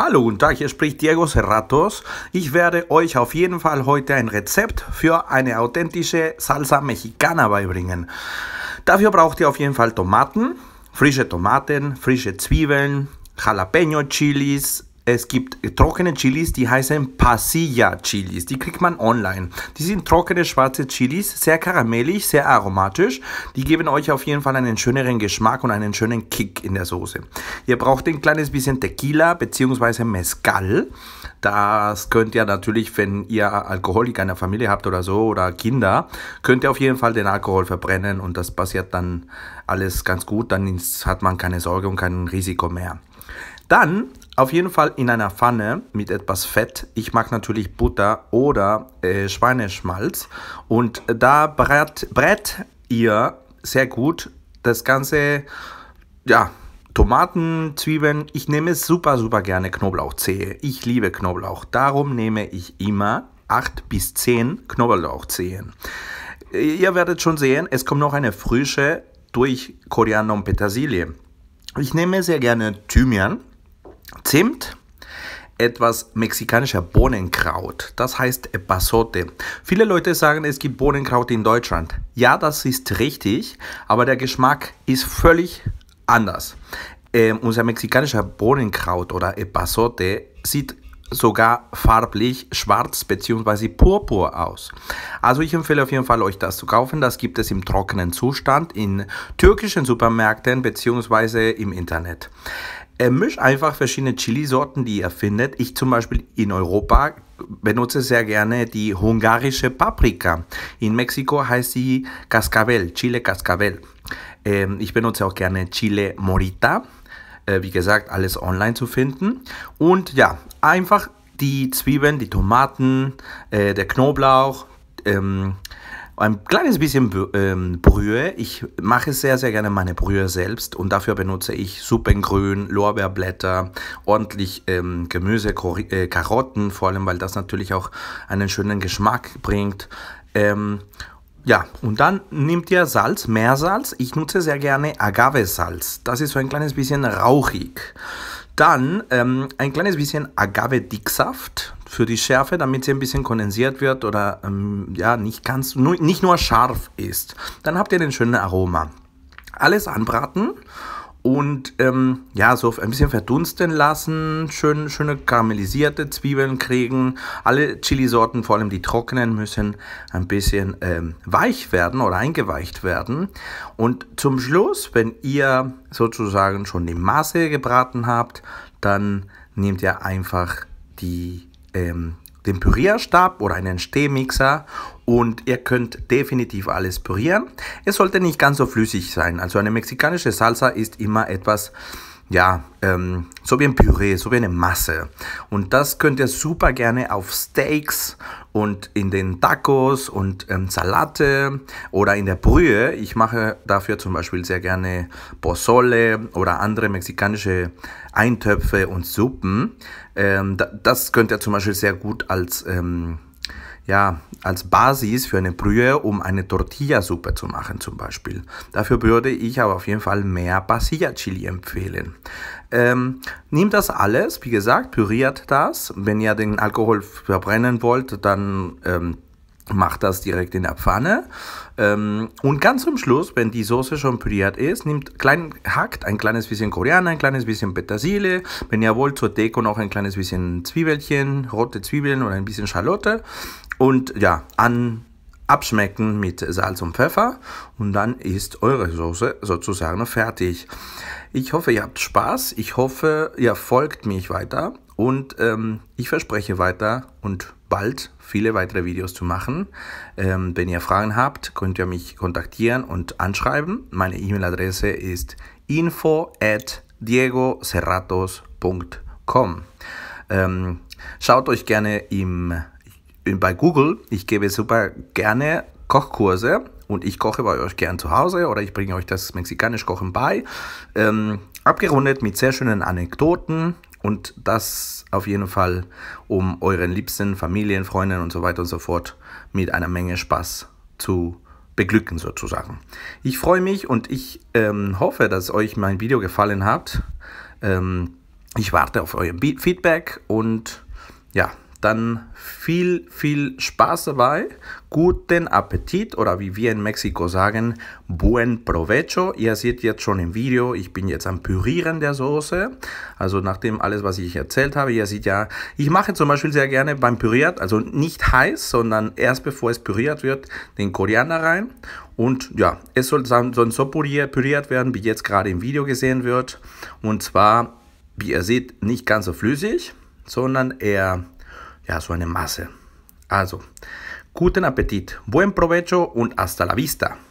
Hallo, guten Tag, hier spricht Diego Serratos. Ich werde euch auf jeden Fall heute ein Rezept für eine authentische Salsa Mexicana beibringen. Dafür braucht ihr auf jeden Fall Tomaten, frische Tomaten, frische Zwiebeln, Jalapeño Chilis, es gibt trockene Chilis, die heißen Pasilla Chilis. Die kriegt man online. Die sind trockene schwarze Chilis, sehr karamellig, sehr aromatisch. Die geben euch auf jeden Fall einen schöneren Geschmack und einen schönen Kick in der Soße. Ihr braucht ein kleines bisschen Tequila bzw. Mezcal. Das könnt ihr natürlich, wenn ihr Alkoholiker in der Familie habt oder so oder Kinder, könnt ihr auf jeden Fall den Alkohol verbrennen und das passiert dann alles ganz gut. Dann hat man keine Sorge und kein Risiko mehr. Dann auf jeden Fall in einer Pfanne mit etwas Fett. Ich mag natürlich Butter oder äh, Schweineschmalz. Und da brät, brät ihr sehr gut das ganze, ja, Tomaten, Zwiebeln. Ich nehme super, super gerne Knoblauchzehe. Ich liebe Knoblauch. Darum nehme ich immer 8 bis 10 Knoblauchzehen. Äh, ihr werdet schon sehen, es kommt noch eine frische durch Koriander und Petersilie. Ich nehme sehr gerne Thymian Zimt, etwas mexikanischer Bohnenkraut. Das heißt Epazote. Viele Leute sagen, es gibt Bohnenkraut in Deutschland. Ja, das ist richtig, aber der Geschmack ist völlig anders. Ähm, unser mexikanischer Bohnenkraut oder Epazote sieht sogar farblich schwarz bzw. purpur aus. Also ich empfehle auf jeden Fall euch das zu kaufen. Das gibt es im trockenen Zustand in türkischen Supermärkten bzw. im Internet. Er mischt einfach verschiedene Chili-Sorten, die er findet. Ich zum Beispiel in Europa benutze sehr gerne die hungarische Paprika. In Mexiko heißt sie Cascabel, Chile Cascabel. Ähm, ich benutze auch gerne Chile Morita. Äh, wie gesagt, alles online zu finden. Und ja, einfach die Zwiebeln, die Tomaten, äh, der Knoblauch, ähm, ein kleines bisschen ähm, Brühe. Ich mache sehr, sehr gerne meine Brühe selbst und dafür benutze ich Suppengrün, Lorbeerblätter, ordentlich ähm, Gemüse, äh, Karotten, vor allem, weil das natürlich auch einen schönen Geschmack bringt. Ähm, ja, und dann nehmt ihr Salz, Meersalz. Ich nutze sehr gerne Agavesalz. Das ist so ein kleines bisschen rauchig. Dann ähm, ein kleines bisschen Agave-Dicksaft für die Schärfe, damit sie ein bisschen kondensiert wird oder ähm, ja, nicht ganz, nur, nicht nur scharf ist. Dann habt ihr den schönen Aroma. Alles anbraten und ähm, ja, so ein bisschen verdunsten lassen, schön, schöne karamellisierte Zwiebeln kriegen. Alle Chilisorten, vor allem die trockenen, müssen ein bisschen ähm, weich werden oder eingeweicht werden. Und zum Schluss, wenn ihr sozusagen schon die Masse gebraten habt, dann nehmt ihr einfach die ähm, den Pürierstab oder einen Stehmixer und ihr könnt definitiv alles pürieren. Es sollte nicht ganz so flüssig sein. Also eine mexikanische Salsa ist immer etwas ja, ähm, so wie ein Püree, so wie eine Masse. Und das könnt ihr super gerne auf Steaks und in den Tacos und ähm, Salate oder in der Brühe. Ich mache dafür zum Beispiel sehr gerne Pozole oder andere mexikanische Eintöpfe und Suppen. Ähm, das könnt ihr zum Beispiel sehr gut als ähm, ja, als Basis für eine Brühe, um eine Tortillasuppe zu machen zum Beispiel. Dafür würde ich aber auf jeden Fall mehr Basilla-Chili empfehlen. Ähm, nehmt das alles, wie gesagt, püriert das. Wenn ihr den Alkohol verbrennen wollt, dann ähm, Macht das direkt in der Pfanne. Ähm, und ganz zum Schluss, wenn die Soße schon püriert ist, nimmt klein, hackt ein kleines bisschen Koriander, ein kleines bisschen Petersilie. Wenn ihr wollt, zur Deko noch ein kleines bisschen Zwiebelchen, rote Zwiebeln oder ein bisschen Schalotte. Und ja, an, abschmecken mit Salz und Pfeffer. Und dann ist eure Soße sozusagen fertig. Ich hoffe, ihr habt Spaß. Ich hoffe, ihr folgt mich weiter. Und ähm, ich verspreche weiter und bald viele weitere Videos zu machen. Ähm, wenn ihr Fragen habt, könnt ihr mich kontaktieren und anschreiben. Meine E-Mail-Adresse ist info at diegocerratos.com. Ähm, schaut euch gerne im, bei Google. Ich gebe super gerne Kochkurse und ich koche bei euch gern zu Hause oder ich bringe euch das mexikanisch Kochen bei. Ähm, abgerundet mit sehr schönen Anekdoten und das auf jeden Fall, um euren Liebsten, Familien, Freunden und so weiter und so fort mit einer Menge Spaß zu beglücken sozusagen. Ich freue mich und ich ähm, hoffe, dass euch mein Video gefallen hat. Ähm, ich warte auf euer Feedback und ja, dann viel, viel Spaß dabei, guten Appetit oder wie wir in Mexiko sagen, buen provecho. Ihr seht jetzt schon im Video, ich bin jetzt am Pürieren der Soße. Also nachdem alles, was ich erzählt habe, ihr seht ja, ich mache zum Beispiel sehr gerne beim Püriert, also nicht heiß, sondern erst bevor es püriert wird, den Koriander rein. Und ja, es soll dann so püriert werden, wie jetzt gerade im Video gesehen wird. Und zwar, wie ihr seht, nicht ganz so flüssig, sondern eher ya suene más. Eh. Also, guten Appetit, buen provecho y hasta la vista.